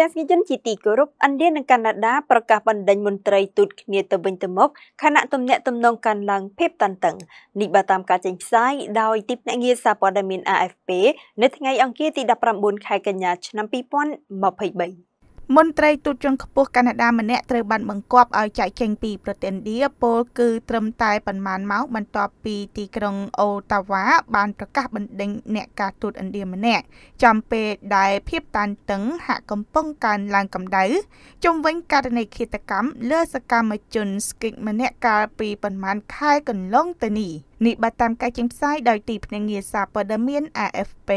ទាំងស្ជនជាទីគោរពឥណ្ឌានិងកាណាដាប្រកាសបណ្ដេញមន្ត្រីទូតគ្នាទៅវិញទៅមកខណៈទំនាក់ទំនងកាន់ឡើងភាពតានតឹងនេះបើតាមការចេញផ្សាយដោយទីភ្នាក់ងារសារព័ត៌មាន AFP នៅថ្ងៃអង្គារទី19ខែកញ្ញាឆ្នាំ2023មន្ត្រីទូតជាន់ខ្ពស់កាណាដាម្នាក់ត្រូវបានបង្គាប់ឲ្យចាកចេញពីប្រទេសឥណ្ឌាពលគឺត្រឹមតែប៉ុន្មានម៉ោងបន្ទាប់ពីទីក្រុងអូតាវ៉ាបានប្រកាសបណ្ដេញអ្នកការទូតឥណ្ឌាម្នាក់ ចំពេលដែលភាពតានតឹងហាក់កំពុងកើនឡើងកម្ដៅជុំវិញករណីឃាតកម្មលើសកម្មជនស្គីកម្នាក់កាលពីប៉ុន្មានខែកន្លងទៅនេះ។នេះបាទតាមការចេញផ្សាយដោយទីភ្នាក់ងារសារព័ត៌មាន AFP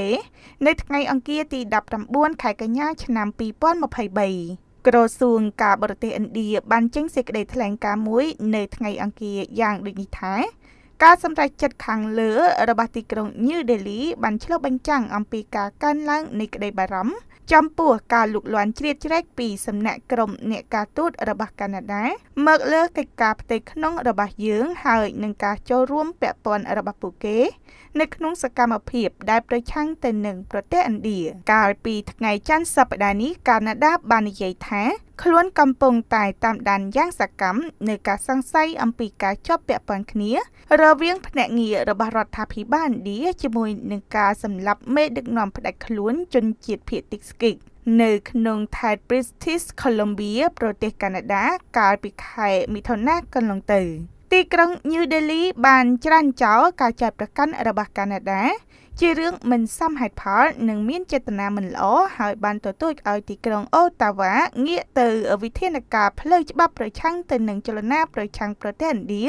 នៅថ្ងៃអង្គារទី19ខែកញ្ញាឆ្នាំ2023ក្រសួងការបរទេសឥណ្ឌាបានចេញសេចក្តីថ្លែងការណ៍មួយនៅថ្ងៃ អង្គារយ៉ាងដូចនេះថាការសម្រេចចិត្តខាងលើ របស់ទីក្រុងញូដេលីបានឆ្លុះបញ្ចាំងអំពីការកើនឡើងនៃក្តីបារម្ភចំពោះការលូកលាន់ជ្រៀតជ្រែកពីសំណាក់ក្រុមអ្នកការទូតរបស់កាណាដាមកលើកិច្ចការផ្ទៃក្នុងរបស់យើងហើយនឹងការចូលរួមពាក់ព័ន្ធរបស់ពួកគេនៅក្នុងសកម្មភាពដែលប្រឆាំងទៅនឹងប្រទេសឥណ្ឌាកាលពីថ្ងៃច័ន្ទសប្តាហ៍នេះកាណាដាបាននិយាយថាខ្លួនកំពុងតែតាមដានយ៉ាងសកម្មនៅការសង្ស័យអំពីការជាប់ពាក់ព័ន្ធគ្នា រវាងភ្នាក់ងាររបស់រដ្ឋាភិបាលឥណ្ឌាជាមួយនឹងការសម្លាប់មេដឹកនាំផ្ដាច់ខ្លួនជនជាតិភៀតតិកស្គីកនៅក្នុងខេត្ត British Columbia ប្រទេសកាណាដាកាលពីខែមិថុនាកន្លងទៅ ទីក្រុង New Delhi បានច្រានចោលការចាប់ប្រកាន់របស់កាណាដាជារឿងមិនសមហេតុផលនិងមានចេតនាមិនល្អហើយបានទទូចឲ្យទីក្រុងអូតាវ៉ាងាកទៅវិធានការផ្លូវច្បាប់ប្រឆាំងទៅនឹងចលនាប្រឆាំងប្រទេសឥណ្ឌា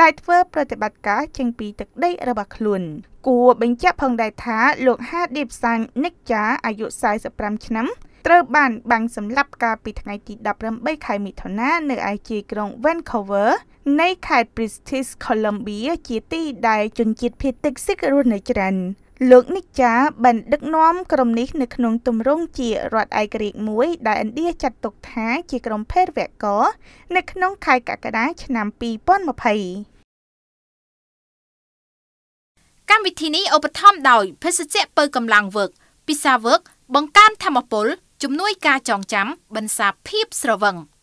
ដែលធ្វើប្រតិបត្តិការចេញពីទឹកដីរបស់ខ្លួន គួរបញ្ជាក់ផងដែរថាលោកហាឌីបសាញនិកចាអាយុ45ឆ្នាំត្រូវបានបាញ់សម្លាប់កាលពីថ្ងៃទី18ខែមិថុនានៅឯជាយក្រុង Vancouver នៃខេត្ត British Columbia ជាទីដែលជនជាតិភាគតិចសិករស់នៅច្រើនលោកនិចាបានដឹកនាំក្រុមនេះ នៅក្នុងទម្រង់ជារដ្ឋឯករាជ្យមួយដែលឥណ្ឌាចាត់ទុកថាជាក្រុមភេរវកនៅក្នុង ខែកក្កដាឆ្នាំ2020កម្មវិធីនេះឧបត្ថម្ភដោយភេសជ្ជៈពៅកម្លាំងវើកពិសាវើកបង្កើនធមពល ជំនួយការចងចាំបន្សាភាពស្រវឹង។